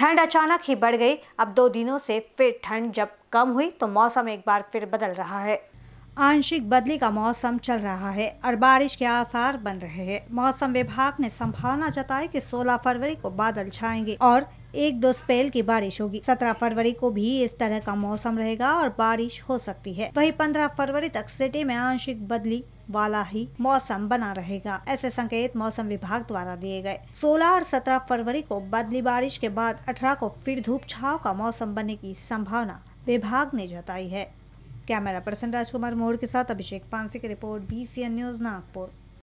ठंड अचानक ही बढ़ गई अब दो दिनों से फिर ठंड जब कम हुई तो मौसम एक बार फिर बदल रहा है आंशिक बदली का मौसम चल रहा है और बारिश के आसार बन रहे हैं मौसम विभाग ने संभावना जताई कि 16 फरवरी को बादल छाएंगे और एक दो स्पेल की बारिश होगी 17 फरवरी को भी इस तरह का मौसम रहेगा और बारिश हो सकती है वही 15 फरवरी तक सिटी में आंशिक बदली वाला ही मौसम बना रहेगा ऐसे संकेत मौसम विभाग द्वारा दिए गए 16 और 17 फरवरी को बदली बारिश के बाद 18 को फिर धूप छाव का मौसम बनने की संभावना विभाग ने जताई है कैमरा पर्सन राजकुमार मोड़ के साथ अभिषेक पानसी की रिपोर्ट बी न्यूज नागपुर